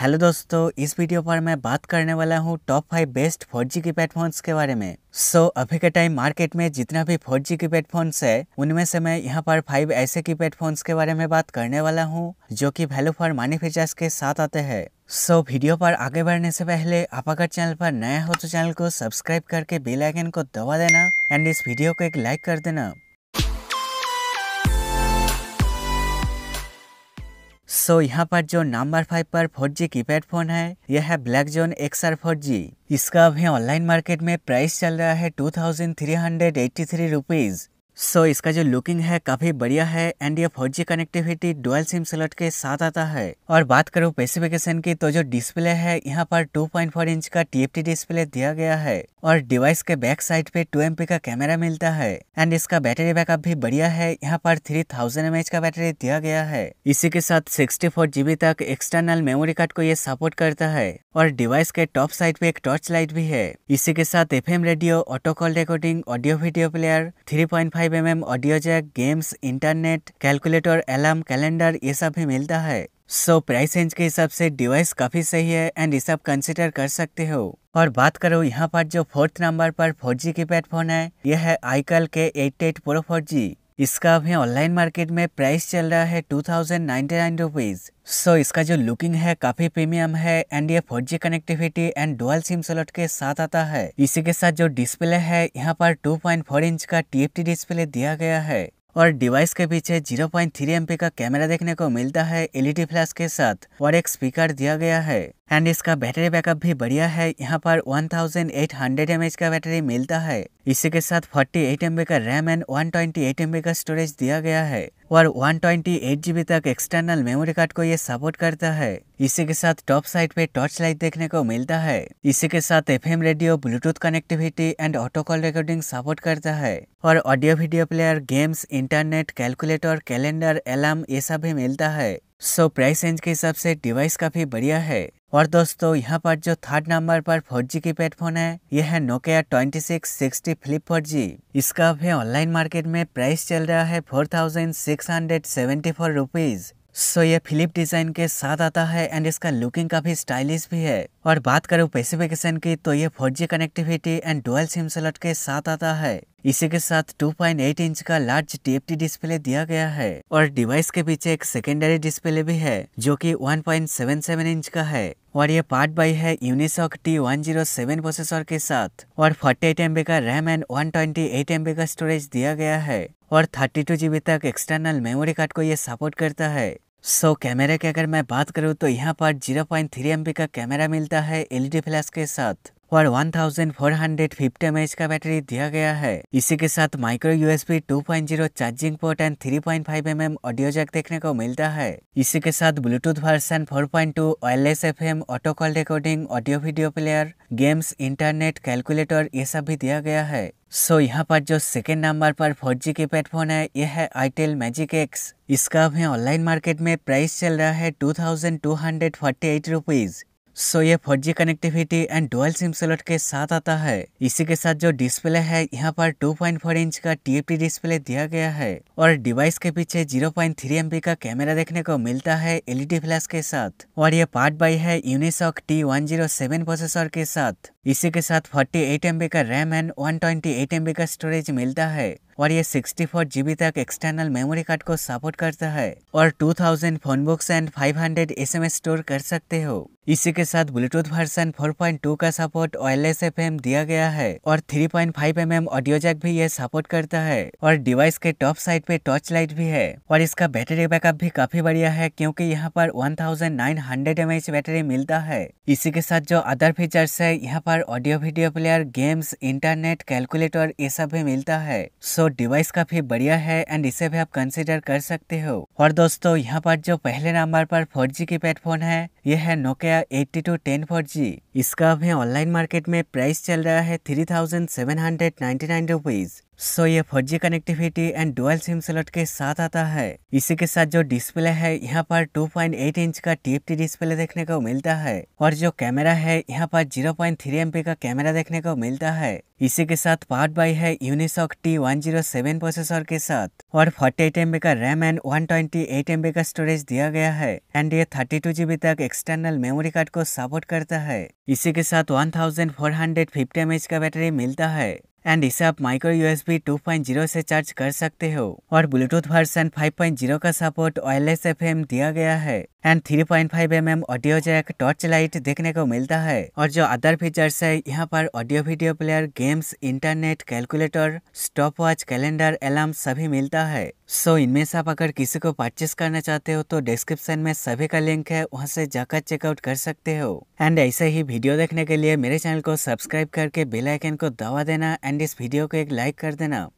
hello दोस्तों इस video पर मैं बात करने वाला हूँ top five best four G की हेडफोन्स के बारे में सो so, अभी के टाइम मार्केट में जितना भी फोर जी की हेडफोन्स है उनमें से मैं यहाँ पर फाइव ऐसे की हेडफोन्स के बारे में बात करने वाला हूँ जो कि वैल्यू फॉर मनी फीचर्स के साथ आते हैं सो so, वीडियो पर आगे बढ़ने से पहले आप अगर चैनल पर नया हो तो चैनल को सब्सक्राइब करके बेलाइकन को दबा देना एंड इस वीडियो को एक लाइक कर देना सो so, यहाँ पर जो नंबर फाइव पर फोर जी पैड फोन है यह है Black Zone R four G इसका अभी ऑनलाइन मार्केट में प्राइस चल रहा है two thousand three hundred eighty three rupees so so, इसका जो लुकिंग है काफी बढ़िया है एंड ये four G connectivity dual SIM slot के साथ आता है और बात करो स्पेसिफिकेशन की तो जो डिस्प्ले है यहाँ पर 2.4 इंच का टीएफटी डिस्प्ले दिया गया है और डिवाइस के बैक साइड पे 2 एमपी का कैमरा मिलता है एंड इसका बैटरी बैकअप भी बढ़िया है यहाँ पर थ्री थाउजेंड का बैटरी दिया गया है इसी के साथ सिक्सटी फोर जीबी तक एक्सटर्नल मेमोरी कार्ड को ये सपोर्ट करता है और डिवाइस के टॉप साइड पे एक टॉर्च लाइट भी है इसी के साथ F radio auto call recording audio video player three point five five M M audio jack games internet calculator alarm calendar ये सब भी मिलता है सो प्राइस रेंज के हिसाब से डिवाइस काफ़ी सही है एंड ये सब कंसिडर कर सकते हो और बात करो यहाँ पर जो फोर्थ नंबर पर four G keypad phone है यह है iKall K eight eight pro four G इसका अभी ऑनलाइन मार्केट में प्राइस चल रहा है two thousand ninety nine rupees so इसका जो लुकिंग है काफी प्रीमियम है एंड ये four G connectivity and dual SIM slot के साथ आता है इसी के साथ जो डिस्प्ले है यहाँ पर 2.4 इंच का टीएफटी डिस्प्ले दिया गया है और डिवाइस के पीछे 0.3 एमपी का कैमरा देखने को मिलता है एलईडी फ्लैश e के साथ और एक स्पीकर दिया गया है एंड इसका बैटरी बैकअप भी बढ़िया है यहाँ पर 1800 थाउजेंड का बैटरी मिलता है इसी के साथ 48 एट का रैम एंड 128 ट्वेंटी का स्टोरेज दिया गया है और 128 जीबी तक एक्सटर्नल मेमोरी कार्ड को ये सपोर्ट करता है इसी के साथ टॉप साइड पे टॉर्च लाइट देखने को मिलता है इसी के साथ F radio Bluetooth connectivity and auto call recording support करता है और audio video player games internet calculator calendar alarm ये सब भी मिलता है सो प्राइस रेंज के हिसाब से डिवाइस काफी बढ़िया है और दोस्तों यहाँ पर जो थर्ड नंबर पर फोर जी की फोन है यह है Nokia twenty six sixty flip four G इसका भी ऑनलाइन मार्केट में प्राइस चल रहा है four thousand six hundred seventy four rupees so ये फिलिप डिजाइन के साथ आता है एंड इसका लुकिंग काफी स्टाइलिश भी है और बात करूँ स्पेसिफिकेशन की तो ये four G connectivity and dual SIM slot के साथ आता है इसी के साथ 2.8 इंच का लार्ज टी डिस्प्ले दिया गया है और डिवाइस के पीछे एक सेकेंडरी डिस्प्ले भी है जो कि 1.77 इंच का है और ये पार्ट बाई है Unisoc T one zero processor के साथ और फोर्टी एट एम का RAM and one twenty eight M का स्टोरेज दिया गया है और थर्टी टू जीबी तक एक्सटर्नल मेमोरी कार्ड को ये सपोर्ट करता है सो so, कैमरे की अगर मैं बात करूँ तो यहाँ पर जीरो पॉइंट थ्री एम का कैमरा मिलता है एलईडी फ्लैश के साथ और 1450 mAh का बैटरी दिया गया है इसी के साथ micro USB 2.0 charging port and 3.5 point M audio jack देखने को मिलता है इसी के साथ Bluetooth version 4.2 wireless M auto call recording audio video player games internet calculator ये सब भी दिया गया है सो so, यहाँ पर जो सेकेंड नंबर पर फोर जी की प्लेटफॉर्म है यह है आईटेल मैजिक एक्स इसका अभी ऑनलाइन मार्केट में प्राइस चल रहा है two thousand two hundred forty eight rupees so ये four connectivity and dual SIM slot के साथ आता है इसी के साथ जो डिस्प्ले है यहाँ पर 2.4 इंच का एपी डिस्प्ले दिया गया है और डिवाइस के पीछे 0.3 पॉइंट का कैमरा देखने को मिलता है एलईडी फ्लैश e के साथ और ये पार्ट बाई है यूनिसॉक टी वन प्रोसेसर के साथ इसी के साथ फोर्टी एट का RAM and one twenty eight का स्टोरेज मिलता है और ये 64 जीबी तक एक्सटर्नल मेमोरी कार्ड को सपोर्ट करता है और 2000 phone books and 500 hundred store कर सकते हो इसी के साथ ब्लूटूथ वर्सन 4.2 का सपोर्ट वायरलेस एफ दिया गया है और 3.5 पॉइंट mm ऑडियो जैक भी ये सपोर्ट करता है और डिवाइस के टॉप साइड पे टॉर्च लाइट भी है और इसका बैटरी बैकअप भी काफी बढ़िया है क्योंकि यहाँ पर 1900 थाउजेंड बैटरी मिलता है इसी के साथ जो अदर फीचर्स है यहाँ पर audio video player games internet calculator ये सब भी मिलता है सो डिवाइस काफ़ी बढ़िया है एंड इसे भी आप कंसिडर कर सकते हो और दोस्तों यहाँ पर जो पहले नंबर पर फोर की प्लेटफॉर्म है यह है Nokia eighty two ten four G इसका अभी ऑनलाइन मार्केट में प्राइस चल रहा है three thousand seven hundred ninety nine rupees so ये four G connectivity and dual SIM slot के साथ आता है इसी के साथ जो डिस्प्ले है यहाँ पर 2.8 इंच का टी डिस्प्ले देखने को मिलता है और जो कैमरा है यहाँ पर 0.3 एमपी का कैमरा देखने को मिलता है इसी के साथ पार्ट बाई है Unisoc T one seven processor के साथ और फोर्टी एट एम का RAM and one twenty M B का स्टोरेज दिया गया है एंड ये टू जीबी तक एक्सटर्नल मेमोरी कार्ड को सपोर्ट करता है इसी के साथ one thousand four hundred fifty M का बैटरी मिलता है एंड इसे आप माइक्रो यूएसबी 2.0 से चार्ज कर सकते हो और ब्लूटूथ वर्सन 5.0 का सपोर्ट वायरलेस एफ दिया गया है and 3.5 point M audio jack torch light देखने को मिलता है और जो अदर फीचर्स है यहाँ पर audio video player games internet calculator stopwatch calendar alarm सभी मिलता है सो so, इनमें से आप अगर किसी को परचेस करना चाहते हो तो डिस्क्रिप्शन में सभी का लिंक है वहाँ से जाकर चेकआउट कर सकते हो एंड ऐसे ही वीडियो देखने के लिए मेरे चैनल को सब्सक्राइब करके बेलाइकन को दबा देना एंड इस वीडियो को एक लाइक कर देना